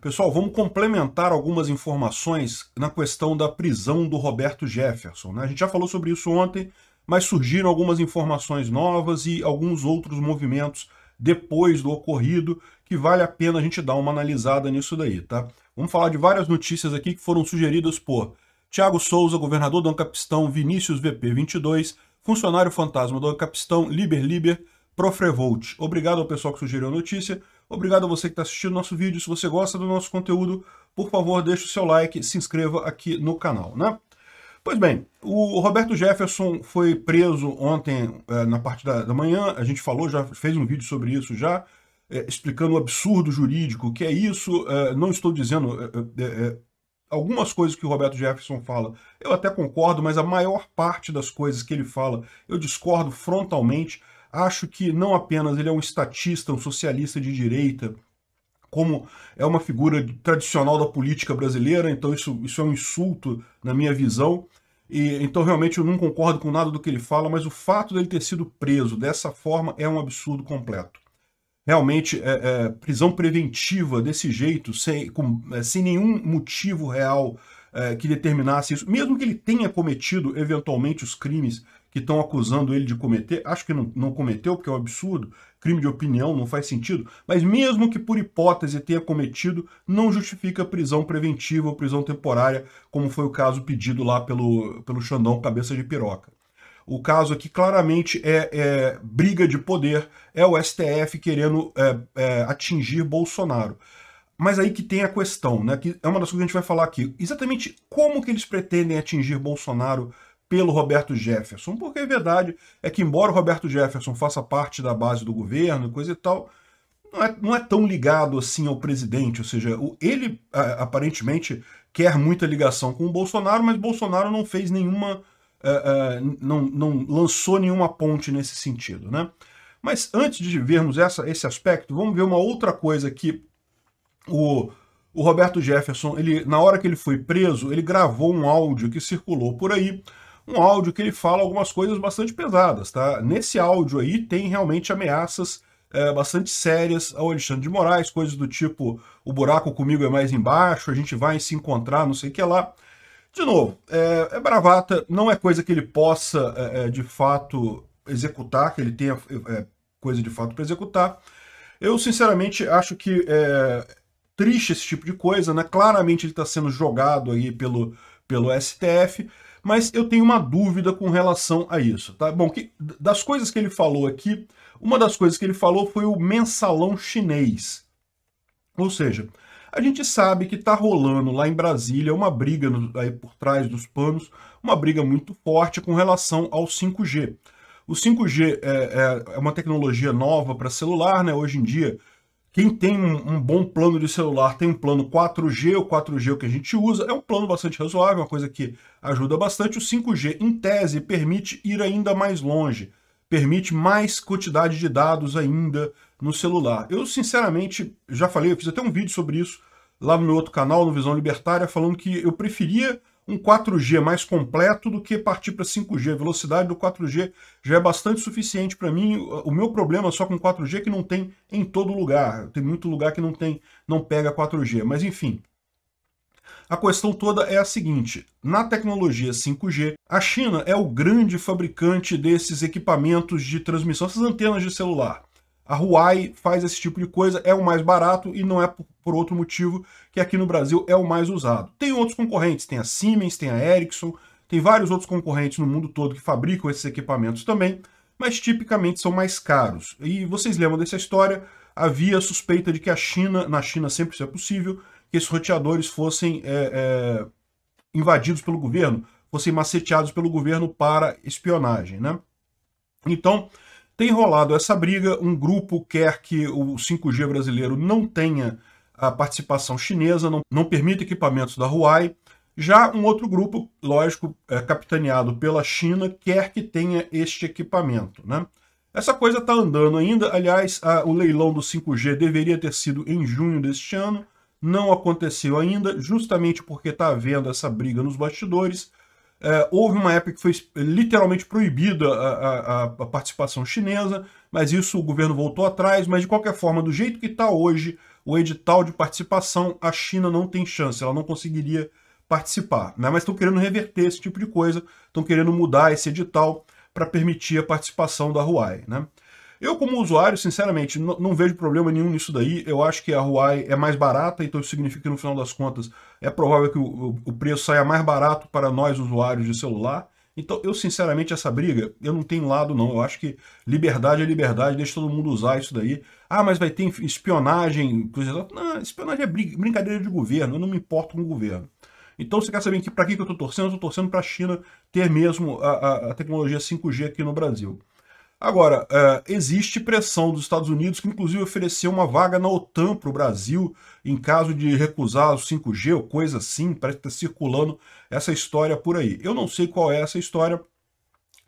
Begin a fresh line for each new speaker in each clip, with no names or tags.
Pessoal, vamos complementar algumas informações na questão da prisão do Roberto Jefferson. Né? A gente já falou sobre isso ontem, mas surgiram algumas informações novas e alguns outros movimentos depois do ocorrido que vale a pena a gente dar uma analisada nisso daí, tá? Vamos falar de várias notícias aqui que foram sugeridas por Tiago Souza, governador do Ancapistão, Vinícius VP 22, funcionário fantasma do Ancapistão, Liber Liber, Profrevolt. Obrigado ao pessoal que sugeriu a notícia. Obrigado a você que está assistindo nosso vídeo. Se você gosta do nosso conteúdo, por favor, deixe o seu like, se inscreva aqui no canal, né? Pois bem, o Roberto Jefferson foi preso ontem é, na parte da, da, manhã, a gente falou, já fez um vídeo sobre isso já, é, explicando o absurdo jurídico que é isso, é, não estou dizendo... algumas coisas que o Roberto Jefferson fala, eu até concordo, mas a maior parte das coisas que ele fala, eu discordo frontalmente, Acho que não apenas ele é um estatista, um socialista de direita, como é uma figura tradicional da política brasileira, então isso, isso é um insulto na minha visão. E, então realmente eu não concordo com nada do que ele fala, mas o fato dele ter sido preso dessa forma é um absurdo completo. Realmente, é, é, prisão preventiva desse jeito, sem, com, é, sem nenhum motivo real é, que determinasse isso, mesmo que ele tenha cometido eventualmente os crimes que estão acusando ele de cometer. Acho que não, não cometeu, porque é um absurdo, crime de opinião, não faz sentido. Mas mesmo que por hipótese tenha cometido, não justifica prisão preventiva ou prisão temporária, como foi o caso pedido lá pelo, pelo Xandão Cabeça de Piroca. O caso aqui claramente é, é briga de poder, é o STF querendo é, é, atingir Bolsonaro. Mas aí que tem a questão, né? Que é uma das coisas que a gente vai falar aqui. Exatamente como que eles pretendem atingir Bolsonaro pelo Roberto Jefferson, porque a é verdade é que, embora o Roberto Jefferson faça parte da base do governo e coisa e tal, não é, não é, tão ligado assim ao presidente, ou seja, o, ele a, aparentemente quer muita ligação com o Bolsonaro, mas Bolsonaro não fez nenhuma, é, é, não, não, lançou nenhuma ponte nesse sentido, né? Mas antes de vermos essa, esse aspecto, vamos ver uma outra coisa que o, o Roberto Jefferson, ele, na hora que ele foi preso, ele gravou um áudio que circulou por aí, um áudio que ele fala algumas coisas bastante pesadas, tá? Nesse áudio aí tem realmente ameaças é, bastante sérias ao Alexandre de Moraes, coisas do tipo o buraco comigo é mais embaixo, a gente vai se encontrar, não sei o que lá. De novo, é, é bravata, não é coisa que ele possa é, de fato executar, que ele tenha coisa de fato para executar. Eu, sinceramente, acho que é triste esse tipo de coisa, né? Claramente ele está sendo jogado aí pelo, pelo STF mas eu tenho uma dúvida com relação a isso, tá? Bom, que, das coisas que ele falou aqui, uma das coisas que ele falou foi o mensalão chinês. Ou seja, a gente sabe que está rolando lá em Brasília uma briga no, aí por trás dos panos, uma briga muito forte com relação ao 5G. O 5G é, é, é uma tecnologia nova para celular, né? Hoje em dia quem tem um, um, bom plano de celular tem um plano 4G, o 4G é que a gente usa é um plano bastante razoável, uma coisa que ajuda bastante. O 5G, em tese, permite ir ainda mais longe, permite mais quantidade de dados ainda no celular. Eu, sinceramente, já falei, eu fiz até um vídeo sobre isso lá no meu outro canal, no Visão Libertária, falando que eu preferia um 4G mais completo do que partir para 5G. A velocidade do 4G já é bastante suficiente para mim. O meu problema só com 4G é que não tem em todo lugar. Tem muito lugar que não tem, não pega 4G. Mas enfim, a questão toda é a seguinte: na tecnologia 5G, a China é o grande fabricante desses equipamentos de transmissão, essas antenas de celular. A Huawei faz esse tipo de coisa, é o mais barato e não é por outro motivo que aqui no Brasil é o mais usado. Tem outros concorrentes, tem a Siemens, tem a Ericsson, tem vários outros concorrentes no mundo todo que fabricam esses equipamentos também, mas tipicamente são mais caros. E vocês lembram dessa história? Havia suspeita de que a China, na China sempre isso é possível, que esses roteadores fossem é, é, invadidos pelo governo, fossem maceteados pelo governo para espionagem, né? Então, tem rolado essa briga, um grupo quer que o 5G brasileiro não tenha a participação chinesa, não, não equipamentos da Huawei. Já um outro grupo, lógico, é, capitaneado pela China, quer que tenha este equipamento. Né? Essa coisa está andando ainda. Aliás, a, o leilão do 5G deveria ter sido em junho deste ano, não aconteceu ainda, justamente porque está havendo essa briga nos bastidores. É, houve uma época que foi literalmente proibida a, a, a, participação chinesa, mas isso o governo voltou atrás. Mas de qualquer forma, do jeito que está hoje o edital de participação, a China não tem chance, ela não conseguiria participar. Né? Mas estão querendo reverter esse tipo de coisa, estão querendo mudar esse edital para permitir a participação da Huawei. Né? Eu, como usuário, sinceramente, não vejo problema nenhum nisso daí. Eu acho que a Huawei é mais barata, então isso significa que no final das contas é provável que o, o, preço saia mais barato para nós, usuários de celular. Então, eu sinceramente, essa briga, eu não tenho lado não. Eu acho que liberdade é liberdade, deixa todo mundo usar isso daí. Ah, mas vai ter espionagem. Não, espionagem é brincadeira de governo, eu não me importo com o governo. Então, você quer saber que, para que eu estou torcendo? Eu estou torcendo para a China ter mesmo a, a, a tecnologia 5G aqui no Brasil. Agora, é, existe pressão dos Estados Unidos, que inclusive ofereceu uma vaga na OTAN para o Brasil em caso de recusar o 5G ou coisa assim, parece que está circulando essa história por aí. Eu não sei qual é essa história,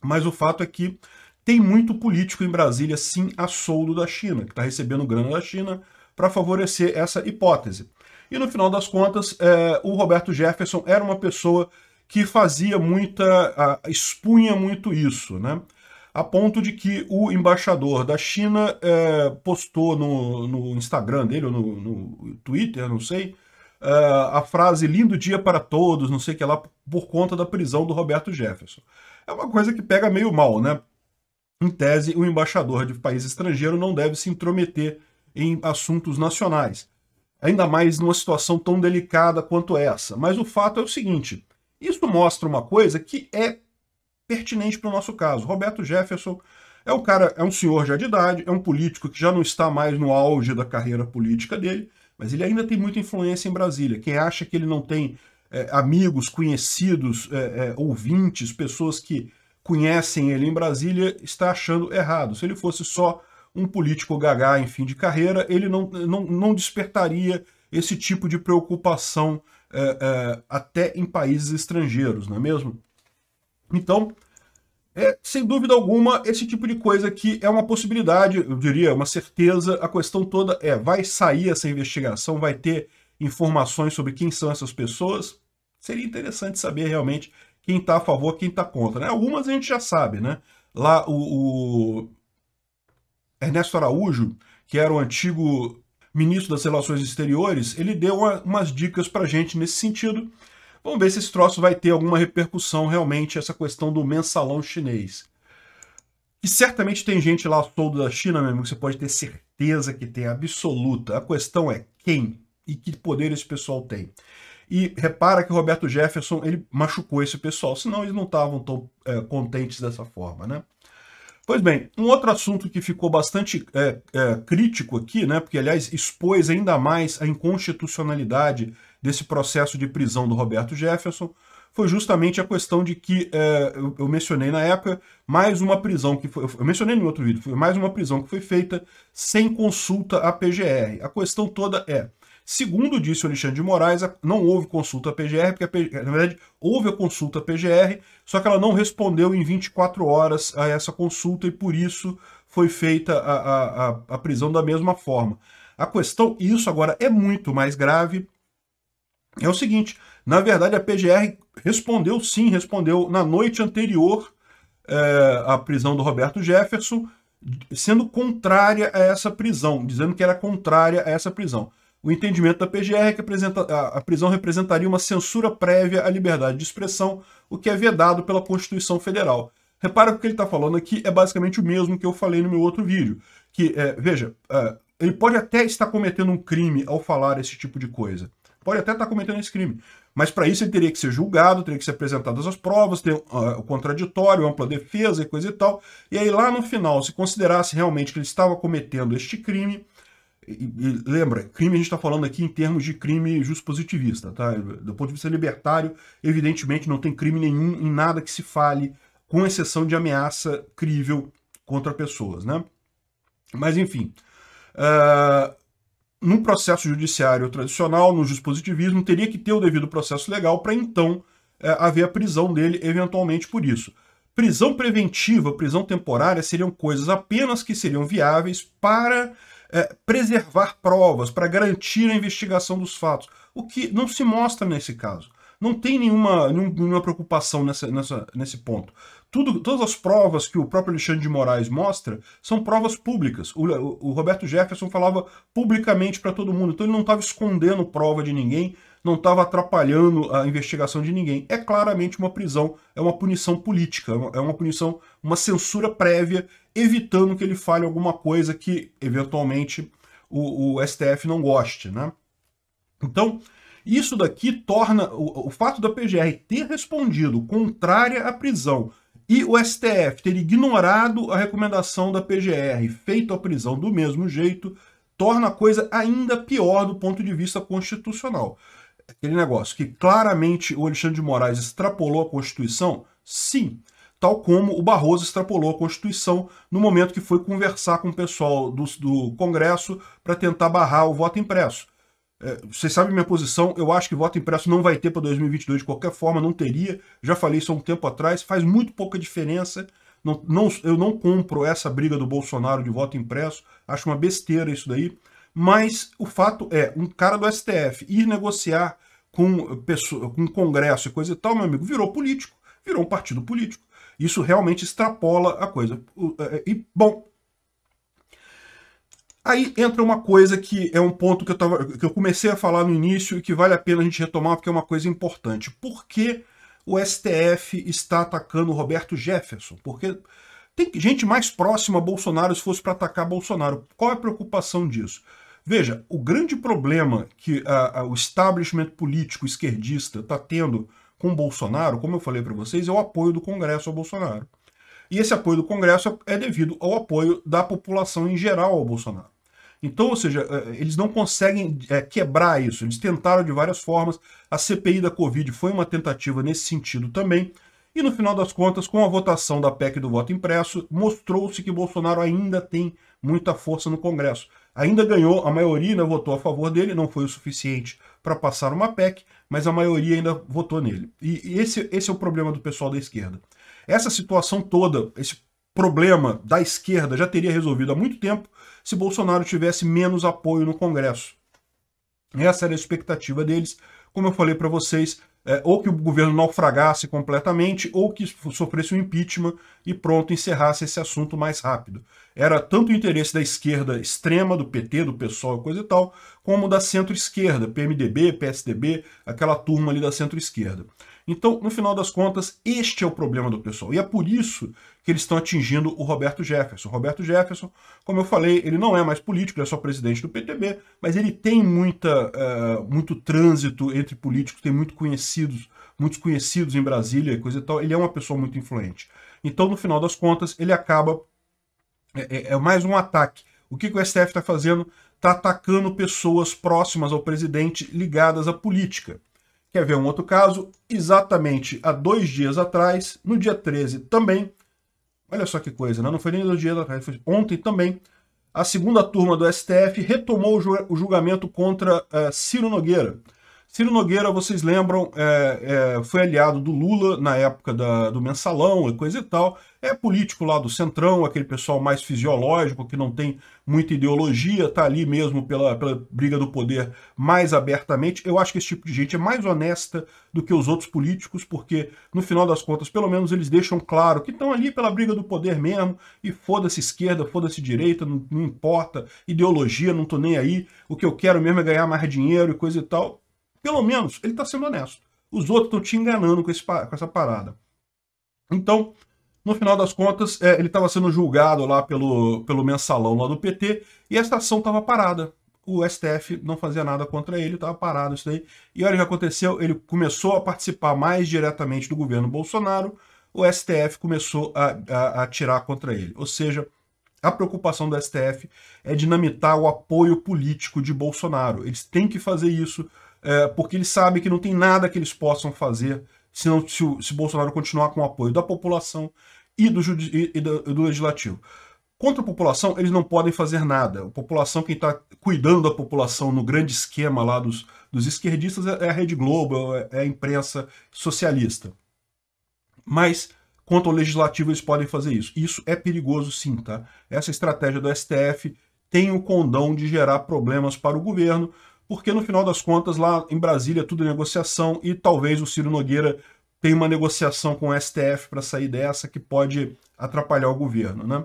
mas o fato é que tem muito político em Brasília, sim, a soldo da China, que está recebendo grana da China para favorecer essa hipótese. E no final das contas, é, o Roberto Jefferson era uma pessoa que fazia muita, a, expunha muito isso, né? a ponto de que o embaixador da China é, postou no, no, Instagram dele, ou no, no Twitter, não sei, é, a frase lindo dia para todos, não sei o que lá, por conta da prisão do Roberto Jefferson. É uma coisa que pega meio mal, né? Em tese, o embaixador de país estrangeiro não deve se intrometer em assuntos nacionais, ainda mais numa situação tão delicada quanto essa. Mas o fato é o seguinte: isso mostra uma coisa que é pertinente para o nosso caso. Roberto Jefferson é um cara, é um senhor já de idade, é um político que já não está mais no auge da carreira política dele, mas ele ainda tem muita influência em Brasília. Quem acha que ele não tem é, amigos, conhecidos, é, é, ouvintes, pessoas que conhecem ele em Brasília, está achando errado. Se ele fosse só um político gagá em fim de carreira, ele não, não, não despertaria esse tipo de preocupação é, é, até em países estrangeiros, não é mesmo? Então, é, sem dúvida alguma, esse tipo de coisa aqui é uma possibilidade, eu diria, uma certeza. A questão toda é, vai sair essa investigação, vai ter informações sobre quem são essas pessoas? Seria interessante saber realmente quem está a favor, quem está contra. Né? Algumas a gente já sabe, né? Lá o, o Ernesto Araújo, que era o antigo ministro das Relações Exteriores, ele deu uma, umas dicas para gente nesse sentido. Vamos ver se esse troço vai ter alguma repercussão realmente, essa questão do mensalão chinês. E certamente tem gente lá todo da China, meu amigo, você pode ter certeza que tem, absoluta. A questão é quem e que poder esse pessoal tem. E repara que o Roberto Jefferson ele machucou esse pessoal, senão eles não estavam tão é, contentes dessa forma, né? Pois bem, um outro assunto que ficou bastante é, é, crítico aqui, né? Porque, aliás, expôs ainda mais a inconstitucionalidade desse processo de prisão do Roberto Jefferson foi justamente a questão de que é, eu, eu, mencionei na época mais uma prisão que foi. Eu mencionei no outro vídeo, foi mais uma prisão que foi feita sem consulta à PGR. A questão toda é. Segundo disse o Alexandre de Moraes, não houve consulta à PGR, porque, PGR, na verdade, houve a consulta à PGR, só que ela não respondeu em 24 horas a essa consulta e, por isso, foi feita a, a, a, a prisão da mesma forma. A questão, e isso agora é muito mais grave, é o seguinte: na verdade, a PGR respondeu sim, respondeu na noite anterior é, à prisão do Roberto Jefferson, sendo contrária a essa prisão, dizendo que era contrária a essa prisão. O entendimento da PGR é que a prisão representaria uma censura prévia à liberdade de expressão, o que é vedado pela Constituição Federal. Repara que o que ele está falando aqui é basicamente o mesmo que eu falei no meu outro vídeo. Que, é, veja, é, ele pode até estar cometendo um crime ao falar esse tipo de coisa Pode até estar cometendo esse crime. Mas para isso ele teria que ser julgado, teria que ser apresentadas as provas, ter uh, o contraditório, ampla defesa e coisa e tal. E aí lá no final, se considerasse realmente que ele estava cometendo este crime, e, e lembra, crime a gente está falando aqui em termos de crime positivista, tá? Do ponto de vista libertário, evidentemente não tem crime nenhum em nada que se fale, com exceção de ameaça crível contra pessoas, né? Mas enfim, uh, num processo judiciário tradicional, no dispositivismo, teria que ter o devido processo legal para então é, haver a prisão dele, eventualmente por isso. Prisão preventiva, prisão temporária seriam coisas apenas que seriam viáveis para é, preservar provas, para garantir a investigação dos fatos, o que não se mostra nesse caso não tem nenhuma, nenhuma preocupação nessa, nessa, nesse ponto. Tudo, todas as provas que o próprio Alexandre de Moraes mostra são provas públicas. O, o, Roberto Jefferson falava publicamente para todo mundo, então ele não estava escondendo prova de ninguém, não estava atrapalhando a investigação de ninguém. É claramente uma prisão, é uma punição política, é, é uma punição, uma censura prévia, evitando que ele fale alguma coisa que, eventualmente, o, o STF não goste. Né? Então, isso daqui torna o, o fato da PGR ter respondido contrária à prisão e o STF ter ignorado a recomendação da PGR, feito a prisão do mesmo jeito, torna a coisa ainda pior do ponto de vista constitucional. Aquele negócio que claramente o Alexandre de Moraes extrapolou a Constituição? Sim, tal como o Barroso extrapolou a Constituição no momento que foi conversar com o pessoal do, do Congresso para tentar barrar o voto impresso. É, vocês sabem minha posição, eu acho que voto impresso não vai ter para 2022 de qualquer forma, não teria. Já falei isso há um tempo atrás, faz muito pouca diferença. Não, não, eu não compro essa briga do Bolsonaro de voto impresso, acho uma besteira isso daí. Mas o fato é, um cara do STF ir negociar com, pessoa, com Congresso e coisa e tal, meu amigo, virou político, virou um partido político. Isso realmente extrapola a coisa. É, é, e, bom, Aí entra uma coisa que é um ponto que eu, tava, que eu comecei a falar no início e que vale a pena a gente retomar porque é uma coisa importante. Por que o STF está atacando Roberto Jefferson? Porque tem gente mais próxima a Bolsonaro se fosse para atacar Bolsonaro. Qual é a preocupação disso? Veja, o grande problema que a, a, o establishment político esquerdista está tendo com Bolsonaro, como eu falei para vocês, é o apoio do Congresso ao Bolsonaro. E esse apoio do Congresso é devido ao apoio da população em geral ao Bolsonaro. Então, ou seja, eh, eh, eles não conseguem eh, quebrar isso. Eles tentaram de várias formas. A CPI da Covid foi uma tentativa nesse sentido também. E no final das contas, com a votação da PEC do voto impresso, mostrou-se que Bolsonaro ainda tem muita força no Congresso. Ainda ganhou, a maioria votou a favor dele, não foi o suficiente para passar uma PEC, mas a maioria ainda votou nele. E esse, esse é o problema do pessoal da esquerda. Essa situação toda, esse problema da esquerda já teria resolvido há muito tempo se Bolsonaro tivesse menos apoio no Congresso. Essa era a expectativa deles. Como eu falei para vocês, é, ou que o governo naufragasse completamente, ou que sofresse um impeachment e pronto, encerrasse esse assunto mais rápido. Era tanto o interesse da esquerda extrema, do PT, do PSOL e coisa e tal, como da centro-esquerda, PMDB, PSDB, aquela turma ali da centro-esquerda. Então, no final das contas, este é o problema do pessoal. E é por isso que eles estão atingindo o Roberto Jefferson. O Roberto Jefferson, como eu falei, ele não é mais político, ele é só presidente do PTB, mas ele tem muita, uh, muito trânsito entre políticos, tem muito conhecidos, muitos conhecidos em Brasília, e coisa e tal. Ele é uma pessoa muito influente. Então, no final das contas, ele acaba. É, é, é mais um ataque. O que, que o STF está fazendo? Está atacando pessoas próximas ao presidente ligadas à política. Quer ver um outro caso? Exatamente há dois dias atrás, no dia 13 também, olha só que coisa, né? não foi nem dois dias atrás, foi ontem também, a segunda turma do STF retomou o julgamento contra uh, Ciro Nogueira. Ciro Nogueira, vocês lembram, é, é, foi aliado do Lula na época da, do mensalão e coisa e tal. É político lá do Centrão, aquele pessoal mais fisiológico, que não tem muita ideologia, tá ali mesmo pela, pela briga do poder mais abertamente. Eu acho que esse tipo de gente é mais honesta do que os outros políticos, porque no final das contas, pelo menos eles deixam claro que estão ali pela briga do poder mesmo, e foda-se esquerda, foda-se direita, não, não importa, ideologia, não tô nem aí, o que eu quero mesmo é ganhar mais dinheiro e coisa e tal pelo menos ele está sendo honesto. Os outros estão te enganando com, esse, com, essa parada. Então, no final das contas, é, ele estava sendo julgado lá pelo, pelo mensalão lá do PT e essa ação estava parada. O STF não fazia nada contra ele, estava parado isso daí. E olha o que aconteceu: ele começou a participar mais diretamente do governo Bolsonaro, o STF começou a, a, a tirar contra ele. Ou seja, a preocupação do STF é dinamitar o apoio político de Bolsonaro. Eles têm que fazer isso é, porque eles sabem que não tem nada que eles possam fazer se, não, se, se Bolsonaro continuar com o apoio da população e do, e do, do legislativo. Contra a população, eles não podem fazer nada. A população, quem está cuidando da população no grande esquema lá dos, dos esquerdistas é, é a Rede Globo, é, é a imprensa socialista. Mas, quanto ao legislativo, eles podem fazer isso. Isso é perigoso sim, tá? Essa estratégia do STF tem o condão de gerar problemas para o governo, porque no final das contas, lá em Brasília, tudo é negociação e talvez o Ciro Nogueira tenha uma negociação com o STF para sair dessa que pode atrapalhar o governo, né?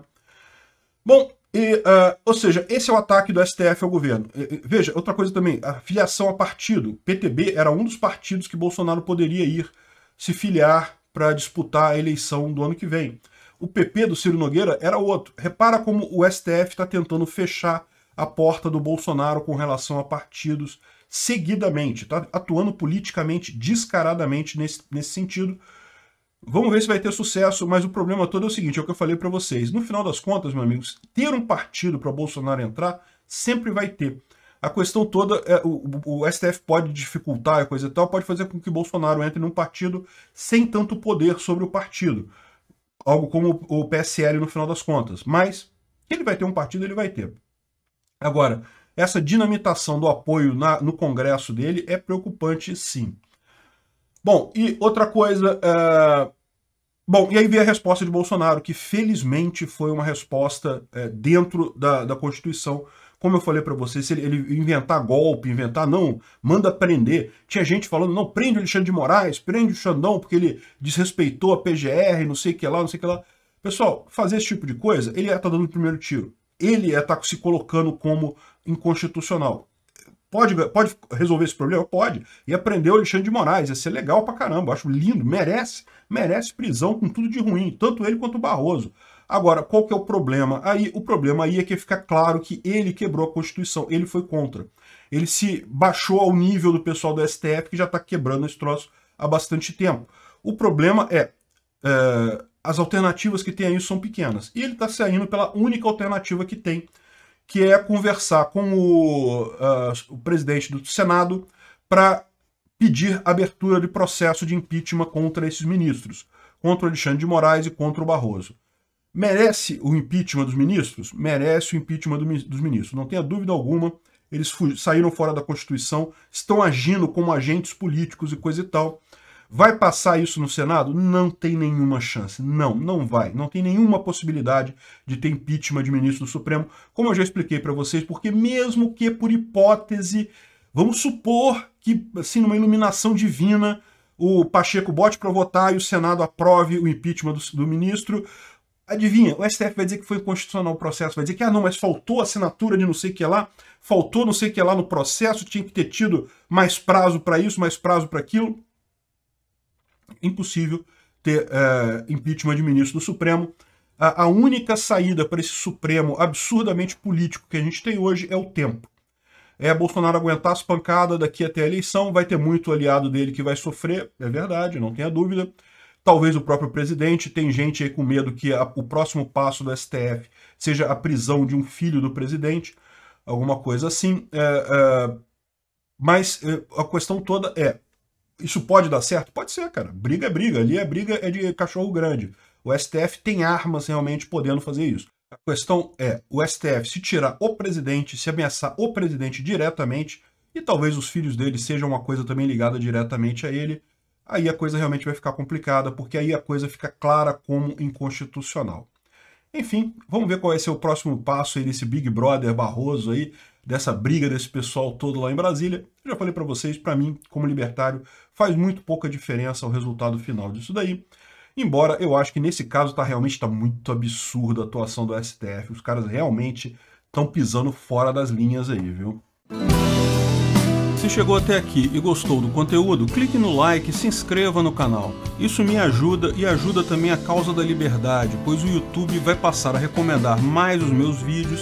Bom, e, uh, ou seja, esse é o ataque do STF ao governo. E, veja, outra coisa também, a filiação a partido. PTB era um dos partidos que Bolsonaro poderia ir se filiar para disputar a eleição do ano que vem. O PP do Ciro Nogueira era outro. Repara como o STF está tentando fechar a porta do Bolsonaro com relação a partidos seguidamente, está atuando politicamente descaradamente nesse, nesse sentido. Vamos ver se vai ter sucesso, mas o problema todo é o seguinte, é o que eu falei para vocês. No final das contas, meus amigos, ter um partido para Bolsonaro entrar, sempre vai ter. A questão toda, é, o, o, STF pode dificultar a coisa e tal, pode fazer com que Bolsonaro entre num partido sem tanto poder sobre o partido. Algo como o PSL no final das contas. Mas ele vai ter um partido, ele vai ter. Agora, essa dinamitação do apoio na, no Congresso dele é preocupante, sim. Bom, e outra coisa. É... Bom, e aí veio a resposta de Bolsonaro, que felizmente foi uma resposta é, dentro da, da Constituição. Como eu falei para vocês, se ele, ele, inventar golpe, inventar, não, manda prender. Tinha gente falando, não, prende o Alexandre de Moraes, prende o Xandão, porque ele desrespeitou a PGR, não sei o que lá, não sei o que lá. Pessoal, fazer esse tipo de coisa, ele está é, dando o primeiro tiro ele está é se colocando como inconstitucional. Pode, pode resolver esse problema? Pode. E aprender o Alexandre de Moraes. Ia ser é legal pra caramba. Acho lindo. Merece. Merece prisão com tudo de ruim. Tanto ele quanto o Barroso. Agora, qual que é o problema? Aí o problema aí é que fica claro que ele quebrou a Constituição, ele foi contra. Ele se baixou ao nível do pessoal do STF que já está quebrando esse troço há bastante tempo. O problema é, é as alternativas que tem aí são pequenas. E ele está saindo pela única alternativa que tem, que é conversar com o, uh, o presidente do Senado para pedir abertura de processo de impeachment contra esses ministros, contra o Alexandre de Moraes e contra o Barroso. Merece o impeachment dos ministros? Merece o impeachment do, dos ministros, não tenha dúvida alguma. Eles saíram fora da Constituição, estão agindo como agentes políticos e coisa e tal. Vai passar isso no Senado? Não tem nenhuma chance. Não, não vai. Não tem nenhuma possibilidade de ter impeachment de ministro do Supremo, como eu já expliquei para vocês, porque mesmo que por hipótese, vamos supor que, assim, numa iluminação divina, o Pacheco bote para votar e o Senado aprove o impeachment do, do ministro, Adivinha, o STF vai dizer que foi inconstitucional o processo, vai dizer que, ah, não, mas faltou assinatura de não sei o que lá, faltou não sei o que lá no processo, tinha que ter tido mais prazo para isso, mais prazo para aquilo impossível ter é, impeachment de ministro do Supremo. A, a única saída para esse Supremo absurdamente político que a gente tem hoje é o tempo. É Bolsonaro aguentar as pancadas daqui até a eleição, vai ter muito aliado dele que vai sofrer, é verdade, não tenha dúvida. Talvez o próprio presidente, tem gente aí com medo que a, o próximo passo do STF seja a prisão de um filho do presidente, alguma coisa assim. É, é, mas é, a questão toda é, isso pode dar certo? Pode ser, cara. Briga é briga. Ali é briga é de cachorro grande. O STF tem armas realmente podendo fazer isso. A questão é, o STF se tirar o presidente, se ameaçar o presidente diretamente, e talvez os filhos dele sejam uma coisa também ligada diretamente a ele, aí a coisa realmente vai ficar complicada, porque aí a coisa fica clara como inconstitucional. Enfim, vamos ver qual vai ser o próximo passo aí desse Big Brother Barroso aí dessa briga desse pessoal todo lá em Brasília. Eu já falei para vocês, para mim, como libertário, faz muito pouca diferença o resultado final disso daí. Embora eu acho que nesse caso tá realmente está muito absurda a atuação do STF. Os caras realmente estão pisando fora das linhas aí, viu? Se chegou até aqui e gostou do conteúdo, clique no like e se inscreva no canal. Isso me ajuda e ajuda também a causa da liberdade, pois o YouTube vai passar a recomendar mais os meus vídeos